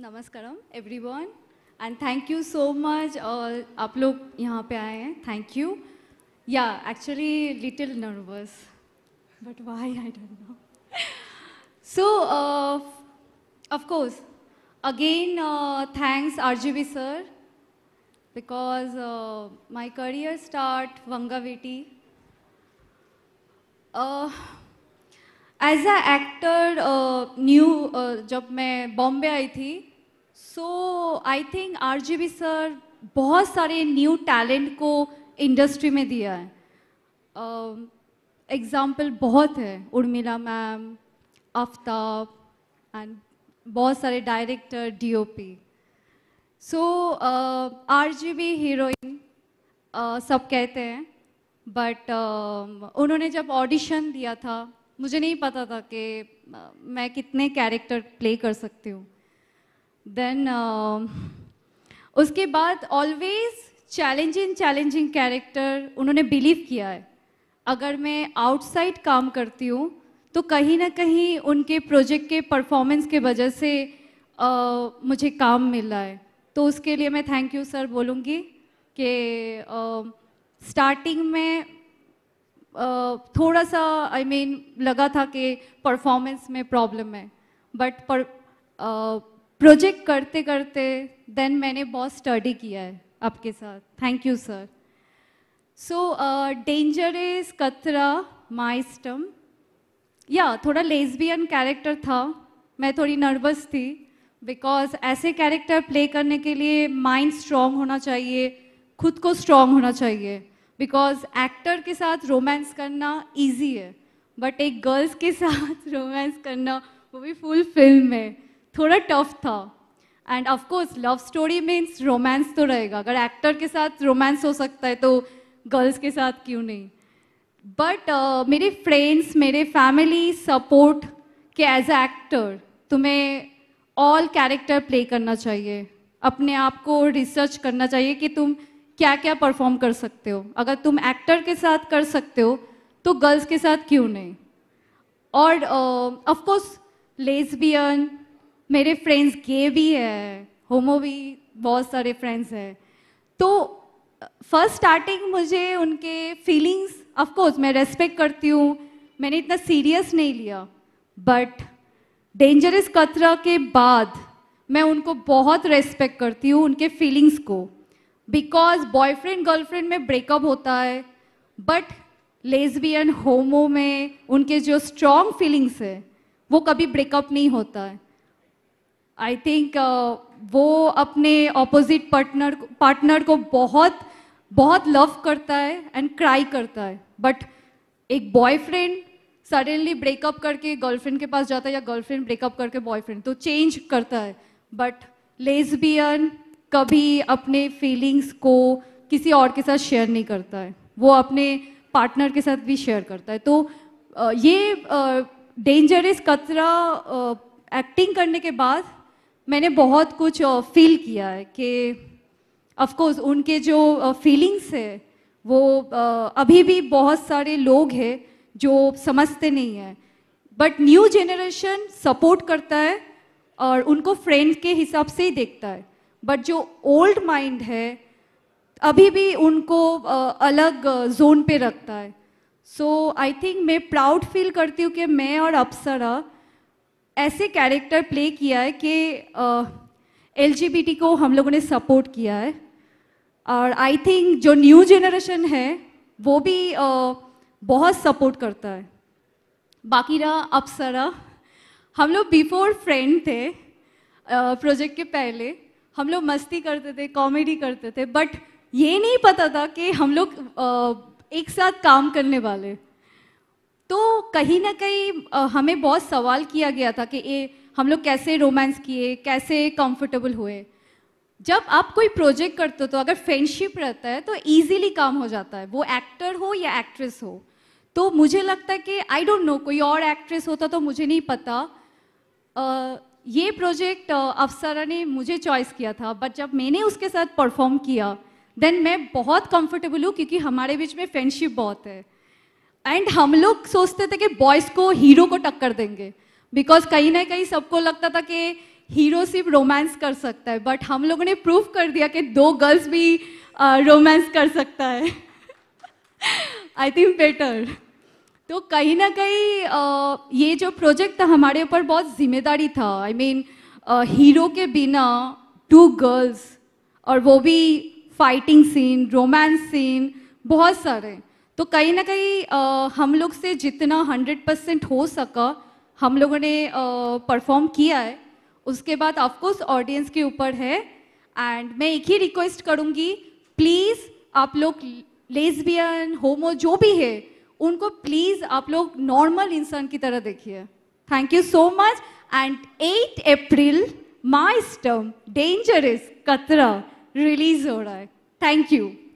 नमस्कारम everyone and thank you so much और आप लोग यहाँ पे आए हैं थैंक यू या actually little nervous but why I don't know so of course again thanks RGB sir because uh, career start uh, uh, start Vangaviti. Uh, as a actor uh, जब मैं बॉम्बे आई थी so I think R G B sir बहुत सारे new talent को industry में दिया है एग्जाम्पल um, uh, बहुत है उर्मिला मैम आफ्ताब एंड बहुत सारे director DOP so R G B heroine सब कहते हैं बट uh, um, उन्होंने जब ऑडिशन दिया था मुझे नहीं पता था कि uh, मैं कितने कैरेक्टर प्ले कर सकती हूँ देन um, उसके बाद ऑलवेज चैलेंजिंग चैलेंजिंग कैरेक्टर उन्होंने बिलीव किया है अगर मैं आउटसाइड काम करती हूँ तो कहीं ना कहीं उनके प्रोजेक्ट के परफॉर्मेंस के वजह से आ, मुझे काम मिल रहा है तो उसके लिए मैं थैंक यू सर बोलूँगी कि स्टार्टिंग में आ, थोड़ा सा आई I मीन mean, लगा था कि परफॉर्मेंस में प्रॉब्लम है बट पर प्रोजेक्ट करते करते देन मैंने बहुत स्टडी किया है आपके साथ thank you sir so dangerous Khatra माइस्टम या थोड़ा लेसबियन कैरेक्टर था मैं थोड़ी नर्वस थी बिकॉज ऐसे कैरेक्टर प्ले करने के लिए माइंड स्ट्रांग होना चाहिए खुद को स्ट्रांग होना चाहिए बिकॉज एक्टर के साथ रोमांस करना इजी है बट एक गर्ल्स के साथ रोमांस करना वो भी फुल फिल्म है थोड़ा टफ था and of course love story means romance तो रहेगा अगर एक्टर के साथ रोमांस हो सकता है तो गर्ल्स के साथ क्यों नहीं बट uh, मेरे फ्रेंड्स मेरे फैमिली सपोर्ट के एज अ एक्टर तुम्हें ऑल कैरेक्टर प्ले करना चाहिए अपने आप को रिसर्च करना चाहिए कि तुम क्या क्या परफॉर्म कर सकते हो अगर तुम एक्टर के साथ कर सकते हो तो गर्ल्स के साथ क्यों नहीं और ऑफकोर्स uh, लेसबियन मेरे फ्रेंड्स गे भी है होमो भी बहुत सारे फ्रेंड्स हैं तो फर्स्ट स्टार्टिंग मुझे उनके फीलिंग्स ऑफकोर्स मैं रेस्पेक्ट करती हूँ मैंने इतना सीरियस नहीं लिया बट डेंजरस कतरा के बाद मैं उनको बहुत रेस्पेक्ट करती हूँ उनके फीलिंग्स को बिकॉज बॉयफ्रेंड गर्लफ्रेंड में ब्रेकअप होता है बट लेसबियन होमो में उनके जो स्ट्रॉन्ग फीलिंग्स है वो कभी ब्रेकअप नहीं होता है आई थिंक uh, वो अपने ऑपोजिट पार्टनर पार्टनर को बहुत बहुत लव करता है एंड क्राई करता है बट एक बॉयफ्रेंड सडनली ब्रेकअप करके गर्लफ्रेंड के पास जाता है या गर्लफ्रेंड ब्रेकअप करके बॉयफ्रेंड तो चेंज करता है बट लेसबियन कभी अपने फीलिंग्स को किसी और के साथ शेयर नहीं करता है वो अपने पार्टनर के साथ भी शेयर करता है तो uh, ये डेंजरस uh, कचरा एक्टिंग uh, करने के बाद मैंने बहुत कुछ फील किया है कि ऑफकोर्स उनके जो फीलिंग्स है वो अभी भी बहुत सारे लोग हैं जो समझते नहीं हैं बट न्यू जेनरेशन सपोर्ट करता है और उनको फ्रेंड के हिसाब से ही देखता है बट जो ओल्ड माइंड है अभी भी उनको अलग जोन पे रखता है सो आई थिंक मैं प्राउड फील करती हूँ कि मैं और अप्सरा ऐसे कैरेक्टर प्ले किया है कि एल uh, को हम लोगों ने सपोर्ट किया है और आई थिंक जो न्यू जनरेशन है वो भी uh, बहुत सपोर्ट करता है बाकी रहा अप्सरा हम लोग बिफोर फ्रेंड थे प्रोजेक्ट uh, के पहले हम लोग मस्ती करते थे कॉमेडी करते थे बट ये नहीं पता था कि हम लोग एक साथ काम करने वाले तो कहीं ना कहीं हमें बहुत सवाल किया गया था कि ए, हम लोग कैसे रोमांस किए कैसे कंफर्टेबल हुए जब आप कोई प्रोजेक्ट करते हो तो अगर फ्रेंडशिप रहता है तो इजीली काम हो जाता है वो एक्टर हो या एक्ट्रेस हो तो मुझे लगता है कि आई डोंट नो कोई और एक्ट्रेस होता तो मुझे नहीं पता आ, ये प्रोजेक्ट अफसरा ने मुझे चॉइस किया था बट जब मैंने उसके साथ परफॉर्म किया देन मैं बहुत कंफर्टेबल हूँ क्योंकि हमारे बीच में फ्रेंडशिप बहुत है एंड हम लोग सोचते थे कि बॉयज़ को हीरो को टक्कर देंगे बिकॉज कहीं ना कहीं सबको लगता था कि हीरो सिर्फ रोमांस कर सकता है बट हम लोगों ने प्रूव कर दिया कि दो गर्ल्स भी रोमांस कर सकता है आई थिंक बेटर तो कहीं ना कहीं uh, ये जो प्रोजेक्ट था हमारे ऊपर बहुत जिम्मेदारी था आई मीन हीरो के बिना टू गर्ल्स और वो भी फाइटिंग सीन रोमांस सीन बहुत सारे तो कहीं ना कहीं हम लोग से जितना 100 परसेंट हो सका हम लोगों ने परफॉर्म किया है उसके बाद ऑफकोर्स ऑडियंस के ऊपर है एंड मैं एक ही रिक्वेस्ट करूँगी प्लीज़ आप लोग लेसबियन होमो जो भी है उनको प्लीज़ आप लोग नॉर्मल इंसान की तरह देखिए thank you so much and 8 April माई स्टम डेंजरस कतरा रिलीज हो रहा है थैंक यू